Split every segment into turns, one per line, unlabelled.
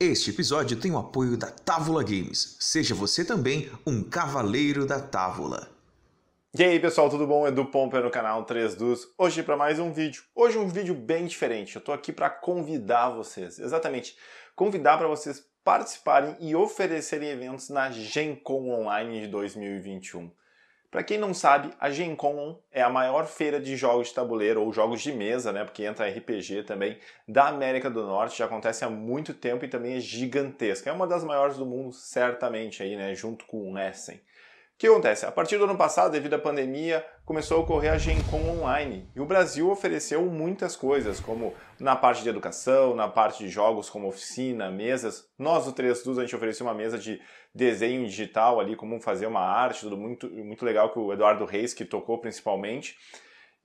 Este episódio tem o apoio da Távola Games. Seja você também um cavaleiro da Távola. E aí pessoal, tudo bom? Edu Pomper no canal 3 Dus. Hoje para mais um vídeo. Hoje um vídeo bem diferente. Eu tô aqui para convidar vocês, exatamente, convidar para vocês participarem e oferecerem eventos na Gencom Online de 2021. Para quem não sabe, a Gen Con é a maior feira de jogos de tabuleiro ou jogos de mesa, né, porque entra RPG também, da América do Norte, já acontece há muito tempo e também é gigantesca. É uma das maiores do mundo, certamente aí, né, junto com o Essen. O que acontece? A partir do ano passado, devido à pandemia, começou a ocorrer a Gen Con online e o Brasil ofereceu muitas coisas, como na parte de educação, na parte de jogos, como oficina, mesas. Nós, do 3 2 a gente ofereceu uma mesa de desenho digital ali, como fazer uma arte, tudo muito, muito legal que o Eduardo Reis que tocou principalmente.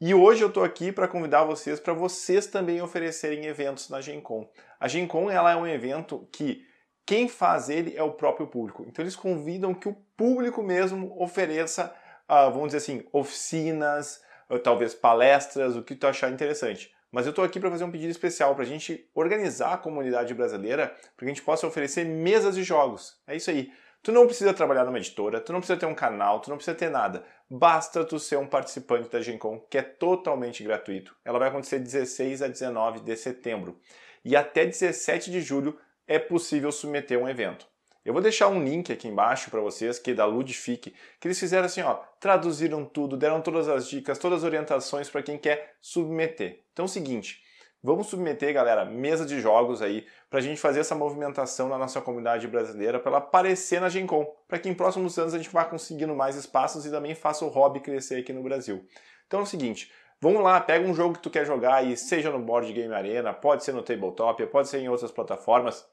E hoje eu estou aqui para convidar vocês para vocês também oferecerem eventos na Gen Con. A Gen Con ela é um evento que quem faz ele é o próprio público. Então eles convidam que o público mesmo ofereça, ah, vamos dizer assim, oficinas, ah, talvez palestras, o que tu achar interessante. Mas eu estou aqui para fazer um pedido especial para a gente organizar a comunidade brasileira, para que a gente possa oferecer mesas de jogos. É isso aí. Tu não precisa trabalhar numa editora, tu não precisa ter um canal, tu não precisa ter nada. Basta tu ser um participante da Gencom, que é totalmente gratuito. Ela vai acontecer 16 a 19 de setembro. E até 17 de julho é possível submeter um evento. Eu vou deixar um link aqui embaixo para vocês que é da Ludifique, que eles fizeram assim, ó, traduziram tudo, deram todas as dicas, todas as orientações para quem quer submeter. Então é o seguinte, vamos submeter, galera, mesa de jogos aí para a gente fazer essa movimentação na nossa comunidade brasileira para ela aparecer na Gencom, para que em próximos anos a gente vá conseguindo mais espaços e também faça o hobby crescer aqui no Brasil. Então é o seguinte, Vamos lá, pega um jogo que tu quer jogar e seja no Board Game Arena, pode ser no Tabletop, pode ser em outras plataformas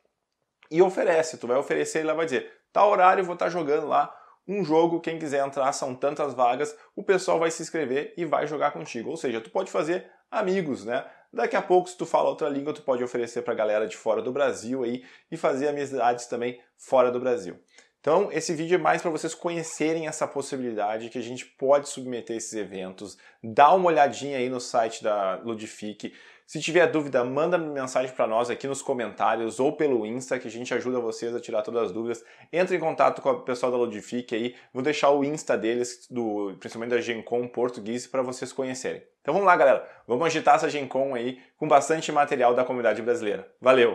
e oferece. Tu vai oferecer e ela vai dizer, tal horário eu vou estar tá jogando lá um jogo, quem quiser entrar, são tantas vagas, o pessoal vai se inscrever e vai jogar contigo. Ou seja, tu pode fazer amigos, né? Daqui a pouco, se tu fala outra língua, tu pode oferecer para a galera de fora do Brasil aí e fazer amizades também fora do Brasil. Então, esse vídeo é mais para vocês conhecerem essa possibilidade que a gente pode submeter esses eventos. Dá uma olhadinha aí no site da Ludifique. Se tiver dúvida, manda mensagem para nós aqui nos comentários ou pelo Insta, que a gente ajuda vocês a tirar todas as dúvidas. Entre em contato com o pessoal da Ludifique aí. Vou deixar o Insta deles, do, principalmente da Gencom português, para vocês conhecerem. Então vamos lá, galera. Vamos agitar essa Gencom aí com bastante material da comunidade brasileira. Valeu!